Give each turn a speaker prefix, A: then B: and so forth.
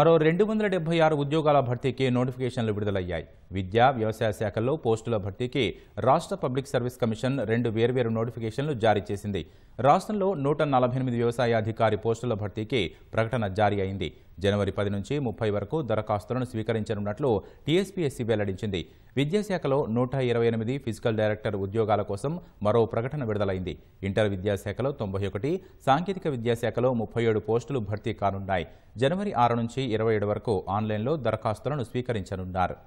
A: మరో రెండు వందల డెబ్బై ఆరు ఉద్యోగాల భర్తీకి నోటిఫికేషన్లు విడుదలయ్యాయి విద్యా వ్యవసాయ శాఖల్లో పోస్టుల భర్తీకి రాష్ట్ర పబ్లిక్ సర్వీస్ కమిషన్ రెండు వేర్వేరు నోటిఫికేషన్లు జారీ చేసింది రాష్ట్రంలో నూట నలభై ఎనిమిది వ్యవసాయ అధికారి పోస్టుల భర్తీకి ప్రకటన జారీ అయింది జనవరి పది నుంచి ముప్పై వరకు దరఖాస్తులను స్వీకరించనున్నట్లు టీఎస్పీఎస్సీ వెల్లడించింది విద్యాశాఖలో నూట ఇరవై ఎనిమిది ఫిజికల్ డైరెక్టర్ ఉద్యోగాల కోసం మరో ప్రకటన విడుదలైంది ఇంటర్ విద్యాశాఖలో తొంభై ఒకటి సాంకేతిక విద్యాశాఖలో ముప్పై ఏడు పోస్టులు భర్తీ కానున్నాయి జనవరి ఆరు నుంచి ఇరవై ఏడు వరకు ఆన్లైన్లో దరఖాస్తులను స్వీకరించనున్నారు